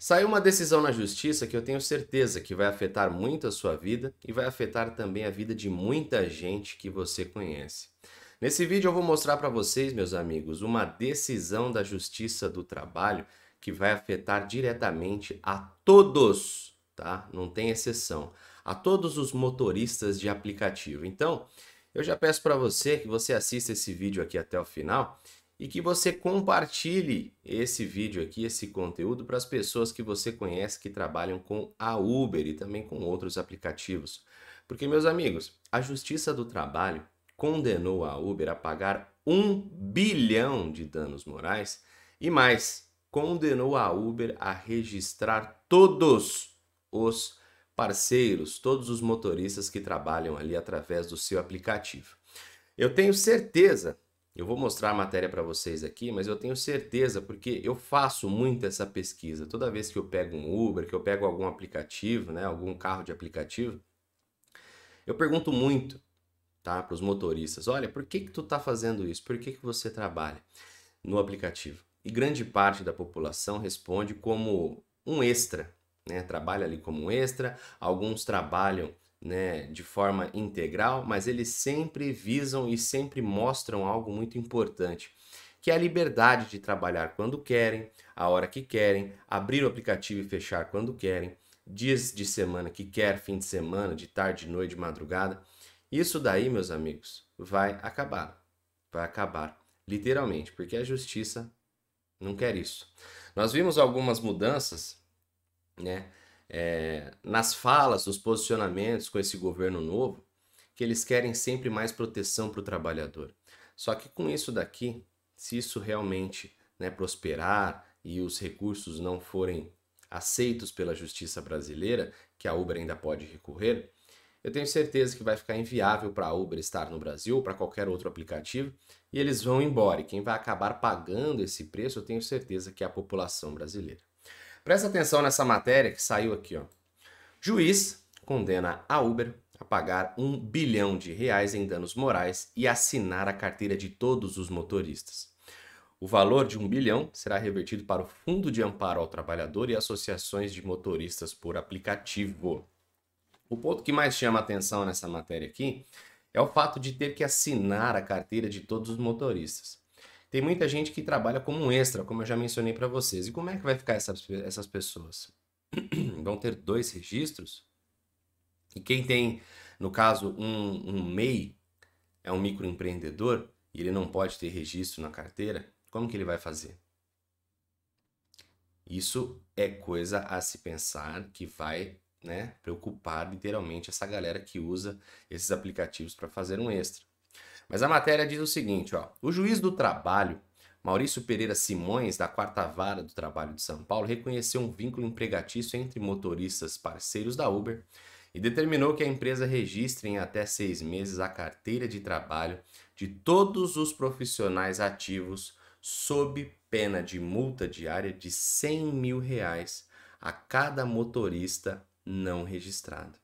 Saiu uma decisão na justiça que eu tenho certeza que vai afetar muito a sua vida e vai afetar também a vida de muita gente que você conhece. Nesse vídeo eu vou mostrar para vocês, meus amigos, uma decisão da Justiça do Trabalho que vai afetar diretamente a todos, tá? Não tem exceção. A todos os motoristas de aplicativo. Então, eu já peço para você que você assista esse vídeo aqui até o final e que você compartilhe esse vídeo aqui, esse conteúdo para as pessoas que você conhece que trabalham com a Uber e também com outros aplicativos. Porque, meus amigos, a Justiça do Trabalho condenou a Uber a pagar um bilhão de danos morais e mais, condenou a Uber a registrar todos os parceiros, todos os motoristas que trabalham ali através do seu aplicativo. Eu tenho certeza eu vou mostrar a matéria para vocês aqui, mas eu tenho certeza porque eu faço muito essa pesquisa. Toda vez que eu pego um Uber, que eu pego algum aplicativo, né, algum carro de aplicativo, eu pergunto muito, tá, para os motoristas. Olha, por que que tu está fazendo isso? Por que que você trabalha no aplicativo? E grande parte da população responde como um extra, né? Trabalha ali como um extra. Alguns trabalham né, de forma integral, mas eles sempre visam e sempre mostram algo muito importante, que é a liberdade de trabalhar quando querem, a hora que querem, abrir o aplicativo e fechar quando querem, dias de semana que quer, fim de semana, de tarde, de noite, de madrugada. Isso daí, meus amigos, vai acabar. Vai acabar, literalmente, porque a justiça não quer isso. Nós vimos algumas mudanças, né? é, nas falas, nos posicionamentos com esse governo novo, que eles querem sempre mais proteção para o trabalhador. Só que com isso daqui, se isso realmente né, prosperar e os recursos não forem aceitos pela justiça brasileira, que a Uber ainda pode recorrer, eu tenho certeza que vai ficar inviável para a Uber estar no Brasil ou para qualquer outro aplicativo e eles vão embora. E quem vai acabar pagando esse preço, eu tenho certeza que é a população brasileira. Presta atenção nessa matéria que saiu aqui. Ó. Juiz condena a Uber a pagar um bilhão de reais em danos morais e assinar a carteira de todos os motoristas. O valor de um bilhão será revertido para o Fundo de Amparo ao Trabalhador e associações de motoristas por aplicativo. O ponto que mais chama atenção nessa matéria aqui é o fato de ter que assinar a carteira de todos os motoristas. Tem muita gente que trabalha como um extra, como eu já mencionei para vocês. E como é que vai ficar essas, essas pessoas? Vão ter dois registros? E quem tem, no caso, um, um MEI, é um microempreendedor, e ele não pode ter registro na carteira, como que ele vai fazer? Isso é coisa a se pensar que vai né, preocupar literalmente essa galera que usa esses aplicativos para fazer um extra. Mas a matéria diz o seguinte, ó: o juiz do trabalho Maurício Pereira Simões, da Quarta Vara do Trabalho de São Paulo, reconheceu um vínculo empregatício entre motoristas parceiros da Uber e determinou que a empresa registre em até seis meses a carteira de trabalho de todos os profissionais ativos sob pena de multa diária de 100 mil reais a cada motorista não registrado.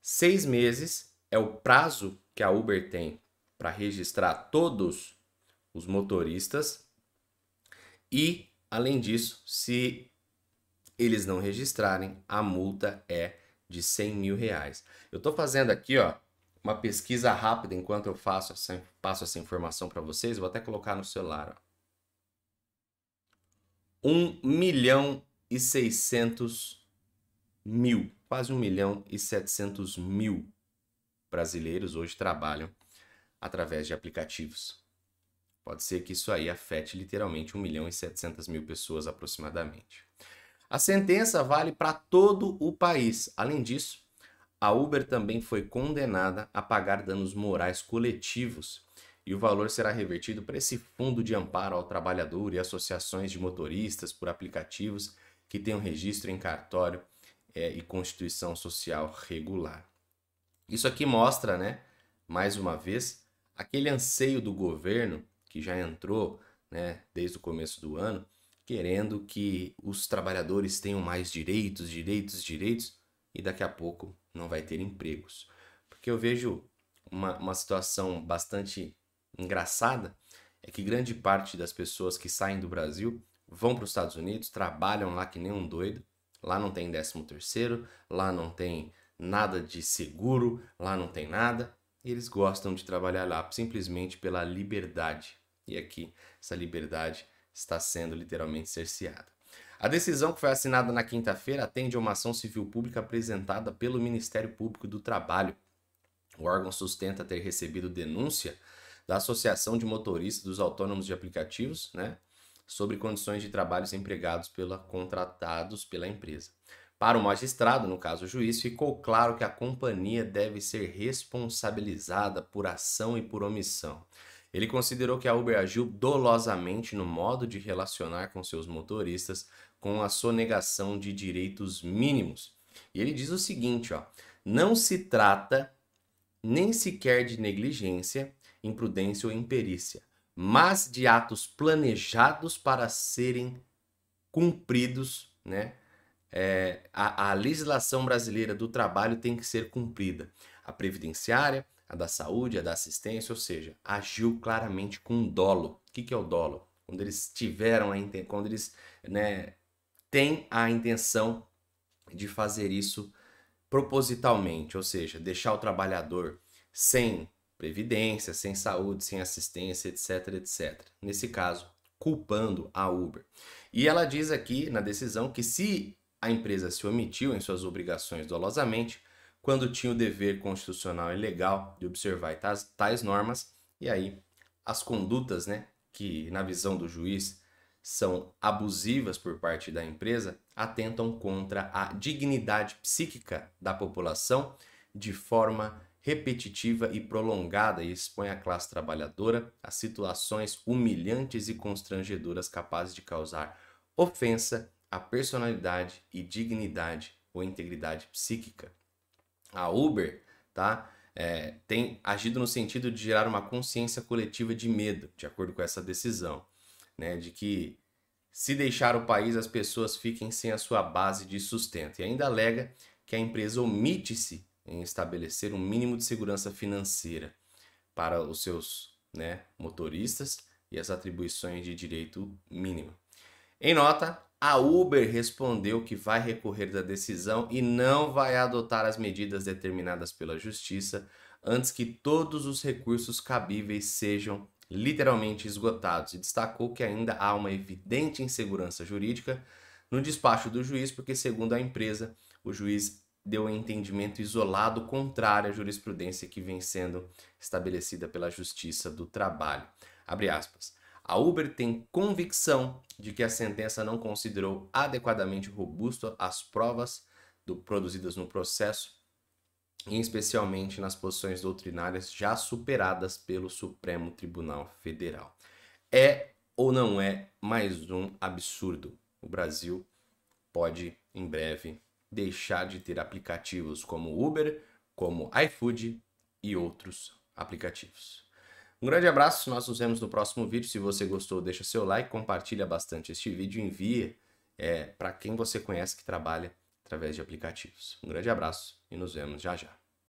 Seis meses é o prazo que a Uber tem para registrar todos os motoristas e, além disso, se eles não registrarem, a multa é de 100 mil reais. Eu estou fazendo aqui ó, uma pesquisa rápida enquanto eu faço essa, passo essa informação para vocês. Vou até colocar no celular. Ó. 1 milhão e 600 mil, quase 1 milhão e 700 mil brasileiros hoje trabalham através de aplicativos. Pode ser que isso aí afete literalmente 1 milhão e 700 mil pessoas aproximadamente. A sentença vale para todo o país. Além disso, a Uber também foi condenada a pagar danos morais coletivos e o valor será revertido para esse fundo de amparo ao trabalhador e associações de motoristas por aplicativos que tenham registro em cartório é, e constituição social regular. Isso aqui mostra, né, mais uma vez, aquele anseio do governo que já entrou né, desde o começo do ano, querendo que os trabalhadores tenham mais direitos, direitos, direitos, e daqui a pouco não vai ter empregos. Porque eu vejo uma, uma situação bastante engraçada, é que grande parte das pessoas que saem do Brasil vão para os Estados Unidos, trabalham lá que nem um doido, lá não tem décimo terceiro, lá não tem nada de seguro, lá não tem nada, e eles gostam de trabalhar lá simplesmente pela liberdade. E aqui essa liberdade está sendo literalmente cerceada. A decisão que foi assinada na quinta-feira atende a uma ação civil pública apresentada pelo Ministério Público do Trabalho. O órgão sustenta ter recebido denúncia da Associação de Motoristas dos Autônomos de Aplicativos, né, sobre condições de trabalho empregados pela contratados pela empresa. Para o magistrado, no caso o juiz, ficou claro que a companhia deve ser responsabilizada por ação e por omissão. Ele considerou que a Uber agiu dolosamente no modo de relacionar com seus motoristas com a sonegação de direitos mínimos. E ele diz o seguinte, ó: não se trata nem sequer de negligência, imprudência ou imperícia, mas de atos planejados para serem cumpridos, né? é, a, a legislação brasileira do trabalho tem que ser cumprida. A previdenciária, a da saúde, a da assistência, ou seja, agiu claramente com dolo. O que, que é o dolo? Quando eles tiveram a inten... quando eles né, têm a intenção de fazer isso propositalmente, ou seja, deixar o trabalhador sem previdência, sem saúde, sem assistência, etc, etc. Nesse caso, culpando a Uber. E ela diz aqui na decisão que se a empresa se omitiu em suas obrigações dolosamente quando tinha o dever constitucional e legal de observar tais, tais normas, e aí as condutas, né, que na visão do juiz são abusivas por parte da empresa, atentam contra a dignidade psíquica da população de forma repetitiva e prolongada e expõe a classe trabalhadora a situações humilhantes e constrangedoras capazes de causar ofensa a personalidade e dignidade ou integridade psíquica. A Uber, tá? É, tem agido no sentido de gerar uma consciência coletiva de medo, de acordo com essa decisão, né? De que se deixar o país, as pessoas fiquem sem a sua base de sustento. E ainda alega que a empresa omite-se em estabelecer um mínimo de segurança financeira para os seus né, motoristas e as atribuições de direito mínimo. Em nota, a Uber respondeu que vai recorrer da decisão e não vai adotar as medidas determinadas pela justiça antes que todos os recursos cabíveis sejam literalmente esgotados e destacou que ainda há uma evidente insegurança jurídica no despacho do juiz, porque, segundo a empresa, o juiz deu um entendimento isolado contrário à jurisprudência que vem sendo estabelecida pela Justiça do Trabalho. Abre aspas. A Uber tem convicção de que a sentença não considerou adequadamente robusto as provas do, produzidas no processo, e especialmente nas posições doutrinárias já superadas pelo Supremo Tribunal Federal. É ou não é mais um absurdo? O Brasil pode em breve deixar de ter aplicativos como Uber, como iFood e outros aplicativos. Um grande abraço, nós nos vemos no próximo vídeo. Se você gostou, deixa seu like, compartilha bastante este vídeo, envia é, para quem você conhece que trabalha através de aplicativos. Um grande abraço e nos vemos já já.